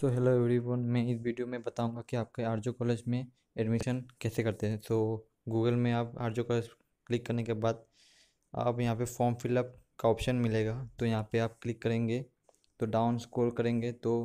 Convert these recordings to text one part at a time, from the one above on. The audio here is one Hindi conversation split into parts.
सो हेलो एवरीवन मैं इस वीडियो में बताऊंगा कि आपके आरजो कॉलेज में एडमिशन कैसे करते हैं तो गूगल में आप आरजो कॉलेज क्लिक करने के बाद आप यहाँ पे फॉर्म फिलअप का ऑप्शन मिलेगा तो यहाँ पे आप क्लिक करेंगे तो डाउन स्क्रॉल करेंगे तो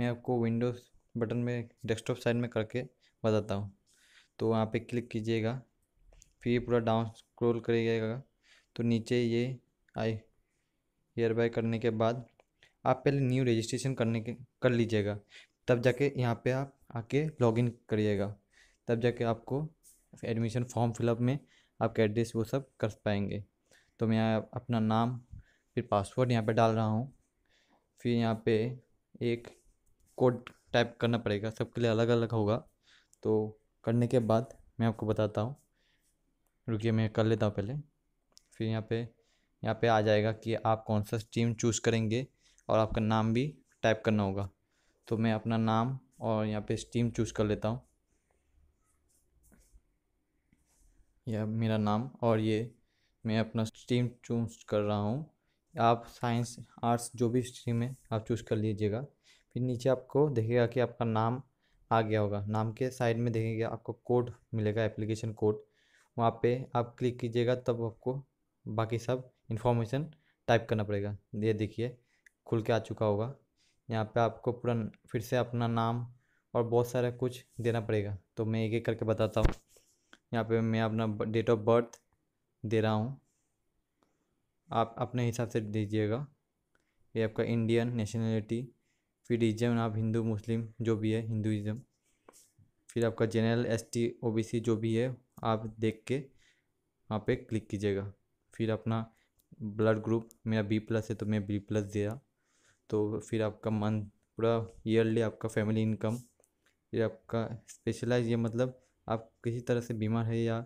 मैं आपको विंडोज़ बटन में डेस्कटॉप साइड में करके बताता हूँ तो वहाँ पर क्लिक कीजिएगा फिर पूरा डाउन स्क्रोल करिएगा तो नीचे ये आई हेयर बाय करने के बाद आप पहले न्यू रजिस्ट्रेशन करने के कर लीजिएगा तब जाके यहाँ पे आप आके लॉगिन करिएगा तब जाके आपको एडमिशन फॉर्म फिलअप में आपके एड्रेस वो सब कर पाएंगे तो मैं यहाँ अपना नाम फिर पासवर्ड यहाँ पे डाल रहा हूँ फिर यहाँ पे एक कोड टाइप करना पड़ेगा सबके लिए अलग अलग होगा तो करने के बाद मैं आपको बताता हूँ रुकिए मैं कर लेता हूँ पहले फिर यहाँ पे यहाँ पे आ जाएगा कि आप कौन सा टीम चूज़ करेंगे और आपका नाम भी टाइप करना होगा तो मैं अपना नाम और यहाँ पे स्टीम चूज़ कर लेता हूँ यह मेरा नाम और ये मैं अपना स्ट्रीम चूज कर रहा हूँ आप साइंस आर्ट्स जो भी स्ट्रीम है आप चूज़ कर लीजिएगा फिर नीचे आपको देखेगा कि आपका नाम आ गया होगा नाम के साइड में देखेंगे आपको कोड मिलेगा एप्लीकेशन कोड वहाँ पे आप क्लिक कीजिएगा तब आपको बाकी सब इन्फॉर्मेशन टाइप करना पड़ेगा ये देखिए खुल के आ चुका होगा यहाँ पे आपको पूरा फिर से अपना नाम और बहुत सारा कुछ देना पड़ेगा तो मैं एक एक करके बताता हूँ यहाँ पे मैं अपना डेट ऑफ बर्थ दे रहा हूँ आप अपने हिसाब से दीजिएगा ये आपका इंडियन नेशनलिटी फिर रिजम आप हिंदू मुस्लिम जो भी है हिंदुज़म फिर आपका general S T O B C जो भी है आप देख के वहाँ पे क्लिक कीजिएगा फिर अपना ब्लड ग्रुप मेरा बी प्लस है तो मैं बी प्लस दिया तो फिर आपका मंथ पूरा ईयरली आपका फैमिली इनकम फिर आपका स्पेशलाइज ये मतलब आप किसी तरह से बीमार है या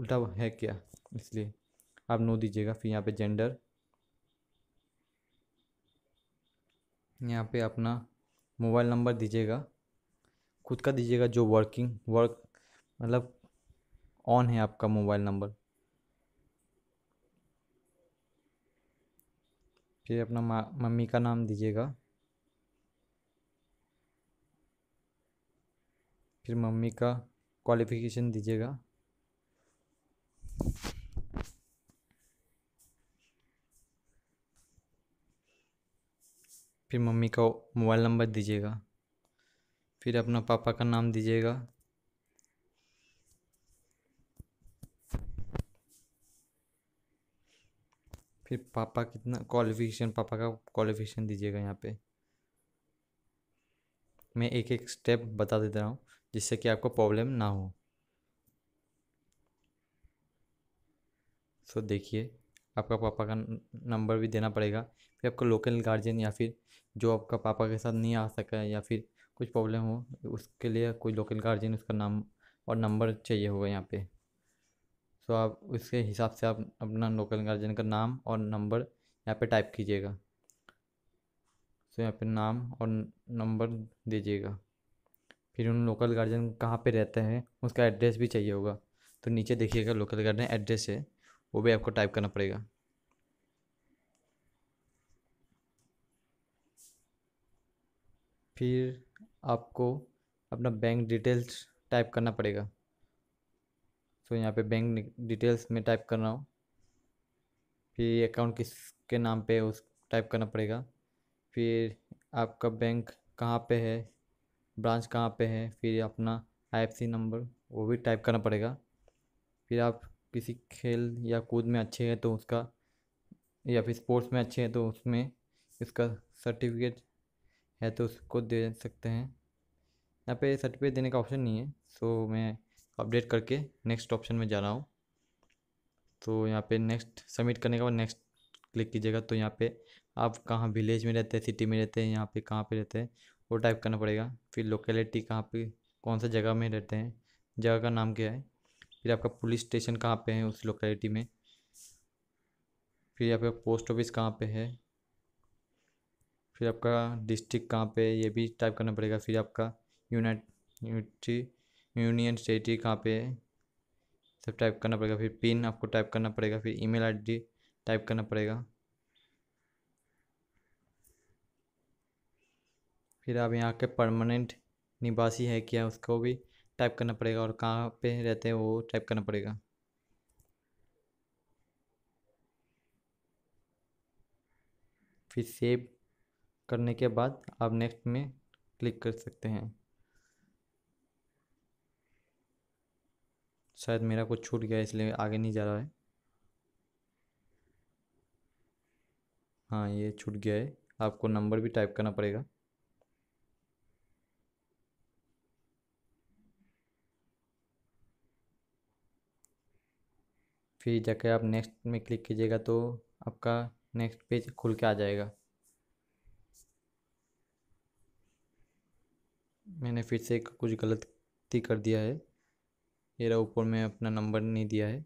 उल्टा है क्या इसलिए आप नो दीजिएगा फिर यहाँ पे जेंडर यहाँ पे अपना मोबाइल नंबर दीजिएगा खुद का दीजिएगा जो वर्किंग वर्क मतलब ऑन है आपका मोबाइल नंबर फिर अपना मम्मी का नाम दीजिएगा फिर मम्मी का क्वालिफिकेशन दीजिएगा फिर मम्मी का मोबाइल नंबर दीजिएगा फिर अपना पापा का नाम दीजिएगा फिर पापा कितना क्वालिफिकेशन पापा का क्वालिफिकेशन दीजिएगा यहाँ पे मैं एक एक स्टेप बता देता हूँ जिससे कि आपको प्रॉब्लम ना हो सो देखिए आपका पापा का नंबर भी देना पड़ेगा फिर आपको लोकल गार्जियन या फिर जो आपका पापा के साथ नहीं आ सका है या फिर कुछ प्रॉब्लम हो उसके लिए कोई लोकल गार्जियन उसका नाम और नंबर चाहिए होगा यहाँ पे तो आप उसके हिसाब से आप अपना लोकल गार्जियन का नाम और नंबर यहाँ पे टाइप कीजिएगा तो यहाँ पे नाम और नंबर दीजिएगा फिर उन लोकल गार्जियन कहाँ पे रहते हैं उसका एड्रेस भी चाहिए होगा तो नीचे देखिएगा लोकल गार्जियन एड्रेस है वो भी आपको टाइप करना पड़ेगा फिर आपको अपना बैंक डिटेल्स टाइप करना पड़ेगा तो यहाँ पे बैंक डिटेल्स में टाइप कर रहा हूँ फिर अकाउंट किसके नाम पे उस टाइप करना पड़ेगा फिर आपका बैंक कहाँ पे है ब्रांच कहाँ पे है फिर अपना आई नंबर वो भी टाइप करना पड़ेगा फिर आप किसी खेल या कूद में अच्छे हैं तो उसका या फिर स्पोर्ट्स में अच्छे हैं तो उसमें इसका सर्टिफिकेट है तो उसको दे सकते हैं यहाँ पे सर्टिफिकेट देने का ऑप्शन नहीं है सो मैं अपडेट करके नेक्स्ट ऑप्शन में जा रहा हूँ तो यहाँ पे नेक्स्ट सबमिट करने के बाद नेक्स्ट क्लिक कीजिएगा तो यहाँ पे आप कहाँ विलेज में रहते हैं सिटी में रहते हैं यहाँ पे कहाँ पे रहते हैं वो टाइप करना पड़ेगा फिर लोकेलिटी कहाँ पे कौन सा जगह में रहते हैं जगह का नाम क्या है फिर आपका पुलिस स्टेशन कहाँ पे है उस लोकेलिटी में फिर आपका पोस्ट ऑफिस कहाँ पर है फिर आपका डिस्ट्रिक्ट कहाँ है ये भी टाइप करना पड़ेगा फिर आपका यूनाइट यूनिटी यूनियन स्टेटी कहाँ पे है सब टाइप करना पड़ेगा फिर पिन आपको टाइप करना पड़ेगा फिर ईमेल आईडी टाइप करना पड़ेगा फिर आप यहाँ के परमानेंट निवासी है क्या उसको भी टाइप करना पड़ेगा और कहाँ पे रहते हैं वो टाइप करना पड़ेगा फिर सेव करने के बाद आप नेक्स्ट में क्लिक कर सकते हैं शायद मेरा कुछ छूट गया इसलिए आगे नहीं जा रहा है हाँ ये छूट गया है आपको नंबर भी टाइप करना पड़ेगा फिर जाके आप नेक्स्ट में क्लिक कीजिएगा तो आपका नेक्स्ट पेज खुल के आ जाएगा मैंने फिर से कुछ गलती कर दिया है मेरा ऊपर में अपना नंबर नहीं दिया है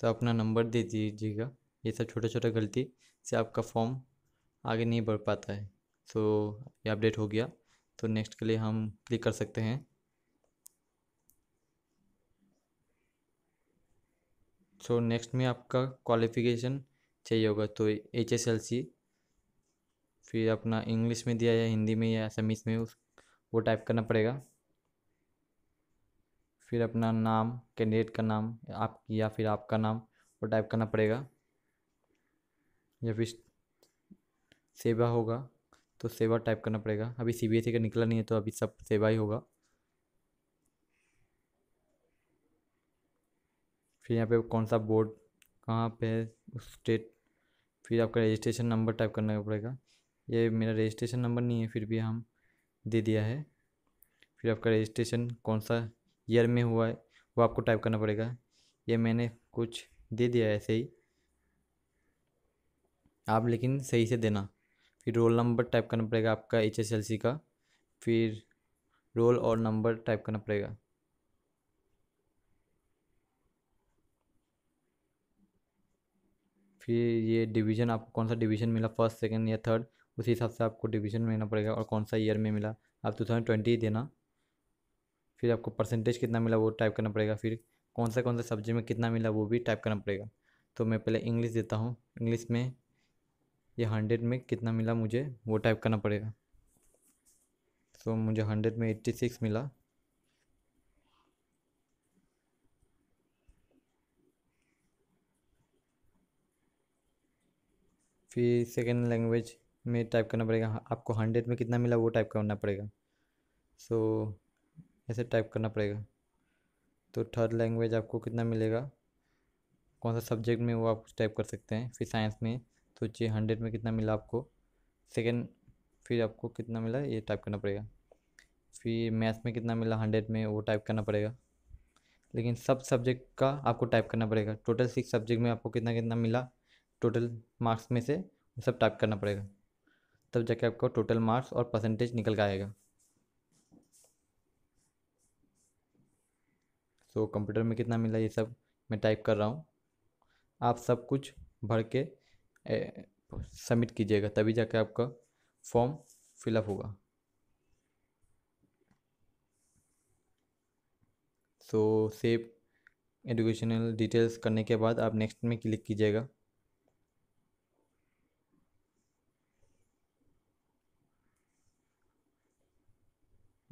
तो अपना नंबर दे दीजिएगा ये सब छोटा छोटा गलती से आपका फॉर्म आगे नहीं बढ़ पाता है तो ये अपडेट हो गया तो नेक्स्ट के लिए हम क्लिक कर सकते हैं सो तो so, नेक्स्ट में आपका क्वालिफिकेशन चाहिए होगा तो एच एस एल सी फिर अपना इंग्लिश में दिया या हिंदी में या असमीस में उस वो टाइप करना पड़ेगा फिर अपना नाम कैंडिडेट का नाम आप या फिर आपका नाम वो टाइप करना पड़ेगा या फिर सेवा होगा तो सेवा टाइप करना पड़ेगा अभी सी बी एस ई का निकला नहीं है तो अभी सब सेवा ही होगा फिर यहाँ पे कौन सा बोर्ड कहाँ पे है उस स्टेट फिर आपका रजिस्ट्रेशन नंबर टाइप करना पड़ेगा ये मेरा रजिस्ट्रेशन नंबर नहीं है फिर भी हम दे दिया है फिर आपका रजिस्ट्रेशन कौन सा ईयर में हुआ है वो आपको टाइप करना पड़ेगा ये मैंने कुछ दे दिया है ऐसे ही आप लेकिन सही से देना फिर रोल नंबर टाइप करना पड़ेगा आपका एच एस एल सी का फिर रोल और नंबर टाइप करना पड़ेगा फिर ये डिवीज़न आपको कौन सा डिवीज़न मिला फर्स्ट सेकंड या थर्ड उसी हिसाब से आपको डिवीज़न लेना पड़ेगा और कौन सा ईयर में मिला आप टू थाउजेंड ट्वेंटी देना फिर आपको परसेंटेज कितना मिला वो टाइप करना पड़ेगा फिर कौन सा कौन सा सब्जेक्ट में कितना मिला वो भी टाइप करना पड़ेगा तो मैं पहले इंग्लिश देता हूँ इंग्लिश में ये हंड्रेड में कितना मिला मुझे वो टाइप करना पड़ेगा सो तो मुझे हंड्रेड में एट्टी सिक्स मिला फिर सेकेंड लैंग्वेज में टाइप करना पड़ेगा आपको हंड्रेड में कितना मिला वो टाइप करना पड़ेगा सो so, ऐसे टाइप करना पड़ेगा तो थर्ड लैंग्वेज आपको कितना मिलेगा कौन सा सब्जेक्ट में वो आप कुछ टाइप कर सकते हैं फिर साइंस में तो चाहिए हंड्रेड में कितना मिला आपको सेकेंड फिर आपको कितना मिला ये टाइप करना पड़ेगा फिर मैथ्स में कितना मिला हंड्रेड में वो टाइप करना पड़ेगा लेकिन सब सब्जेक्ट का आपको टाइप करना पड़ेगा टोटल सिक्स सब्जेक्ट में आपको कितना कितना मिला टोटल मार्क्स में से सब टाइप करना पड़ेगा तब जाके आपको टोटल मार्क्स और परसेंटेज निकल के आएगा सो तो कंप्यूटर में कितना मिला ये सब मैं टाइप कर रहा हूँ आप सब कुछ भर के सबमिट कीजिएगा तभी जाके आपका फॉर्म फिलअप होगा सो सेव एजुकेशनल डिटेल्स करने के बाद आप नेक्स्ट में क्लिक कीजिएगा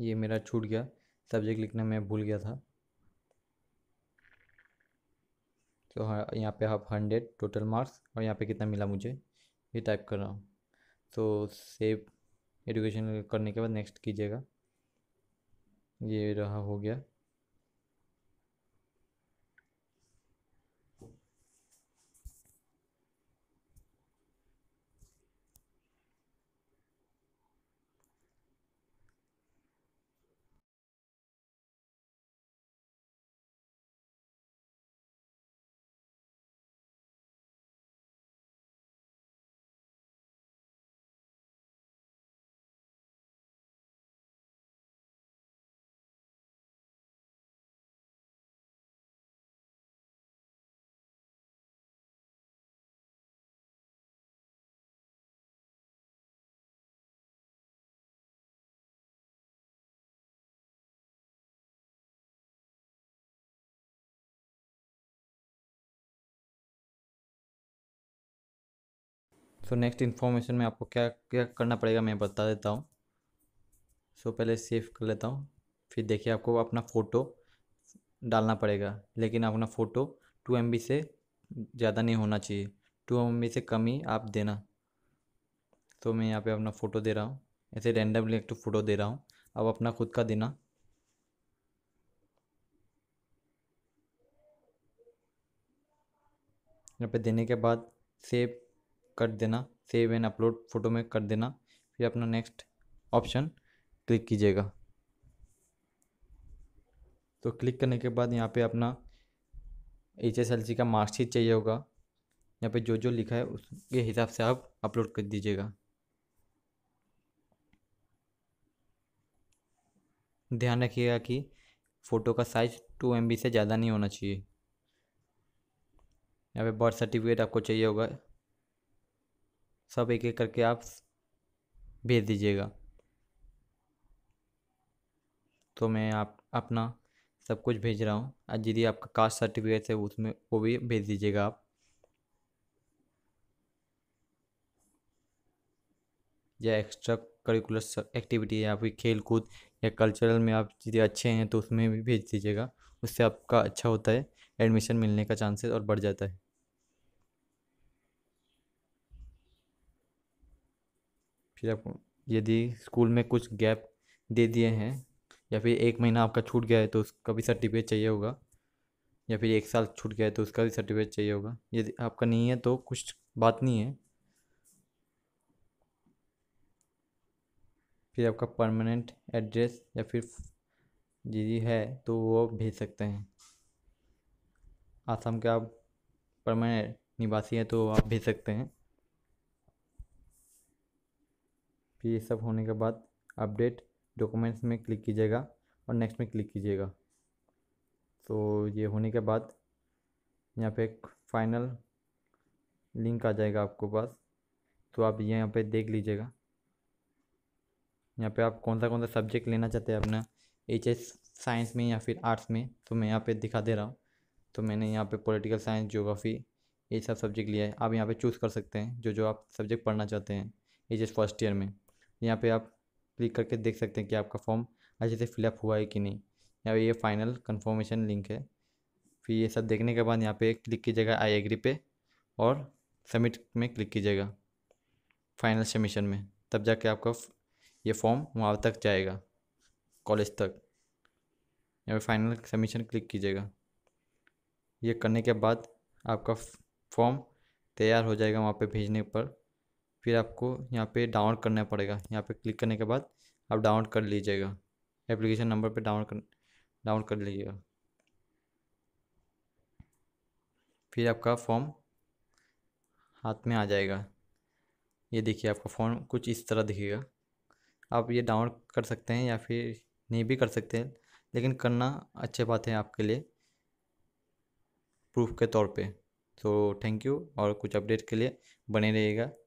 ये मेरा छूट गया सब्जेक्ट लिखना मैं भूल गया था तो हाँ यहाँ पे आप हंड्रेड टोटल मार्क्स और यहाँ पे कितना मिला मुझे ये टाइप कर रहा हूँ तो सेव एडुकेशन करने के बाद नेक्स्ट कीजिएगा ये रहा हो गया सो नेक्स्ट इन्फॉर्मेशन में आपको क्या क्या करना पड़ेगा मैं बता देता हूँ सो so, पहले सेव कर लेता हूँ फिर देखिए आपको अपना फ़ोटो डालना पड़ेगा लेकिन अपना फ़ोटो टू एम से ज़्यादा नहीं होना चाहिए टू एम से कम ही आप देना तो मैं यहाँ पे अपना फ़ोटो दे रहा हूँ ऐसे रैंडमली एक तो फ़ोटो दे रहा हूँ अब अपना खुद का देना यहाँ पे देने के बाद सेव कर देना सेव एंड अपलोड फ़ोटो में कर देना फिर अपना नेक्स्ट ऑप्शन क्लिक कीजिएगा तो क्लिक करने के बाद यहाँ पे अपना एच एस एल सी का मार्कशीट चाहिए होगा यहाँ पे जो जो लिखा है उसके हिसाब से आप अपलोड कर दीजिएगा ध्यान रखिएगा कि फ़ोटो का साइज टू एम बी से ज़्यादा नहीं होना चाहिए यहाँ पे बर्थ सर्टिफिकेट आपको चाहिए होगा सब एक एक करके आप भेज दीजिएगा तो मैं आप अपना सब कुछ भेज रहा हूँ और यदि आपका कास्ट सर्टिफिकेट है उसमें वो भी भेज दीजिएगा आप या एक्स्ट्रा करिकुलर एक्टिविटी या फिर खेल कूद या कल्चरल में आप यदि अच्छे हैं तो उसमें भी भेज दीजिएगा उससे आपका अच्छा होता है एडमिशन मिलने का चांसेस और बढ़ जाता है फिर आप यदि स्कूल में कुछ गैप दे दिए हैं या फिर एक महीना आपका छूट गया है तो उसका भी सर्टिफिकेट चाहिए होगा या फिर एक साल छूट गया है तो उसका भी सर्टिफिकेट चाहिए होगा यदि आपका नहीं है तो कुछ बात नहीं है फिर आपका परमानेंट एड्रेस या फिर जी है तो वो भेज सकते हैं आसाम के आप परमानेंट निवासी हैं तो आप भेज सकते हैं फिर तो ये सब होने के बाद अपडेट डॉक्यूमेंट्स में क्लिक कीजिएगा और नेक्स्ट में क्लिक कीजिएगा तो ये होने के बाद यहाँ पे एक फाइनल लिंक आ जाएगा आपको पास तो आप ये यहाँ पे देख लीजिएगा यहाँ पे आप कौन सा कौन सा सब्जेक्ट लेना चाहते हैं अपना एच एस साइंस में या फिर आर्ट्स में तो मैं यहाँ पे दिखा दे रहा हूँ तो मैंने यहाँ पे पॉलिटिकल साइंस जोग्राफी ये सब सब्जेक्ट लिया है आप यहाँ पे चूज़ कर सकते हैं जो जो आप सब्जेक्ट पढ़ना चाहते हैं एच एस फर्स्ट ईयर में यहाँ पे आप क्लिक करके देख सकते हैं कि आपका फॉर्म अच्छे से फिलअप हुआ है कि नहीं यहाँ पे ये फाइनल कन्फर्मेशन लिंक है फिर ये सब देखने के बाद यहाँ पे क्लिक कीजिएगा आई एग्री पे और सबमिट में क्लिक कीजिएगा फाइनल सबमिशन में तब जाके आपका ये फॉर्म वहाँ तक जाएगा कॉलेज तक यहाँ पर फाइनल सबमिशन क्लिक कीजिएगा ये करने के बाद आपका फॉर्म तैयार हो जाएगा वहाँ पे भेजने पर फिर आपको यहाँ पे डाउनलोड करना पड़ेगा यहाँ पे क्लिक करने के बाद आप डाउनलोड कर लीजिएगा एप्लीकेशन नंबर पे डाउनलोड कर डाउनलोड कर लीजिएगा फिर आपका फॉर्म हाथ में आ जाएगा ये देखिए आपका फॉर्म कुछ इस तरह दिखेगा आप ये डाउनलोड कर सकते हैं या फिर नहीं भी कर सकते हैं लेकिन करना अच्छी बात है आपके लिए प्रूफ के तौर पे तो थैंक यू और कुछ अपडेट के लिए बने रहिएगा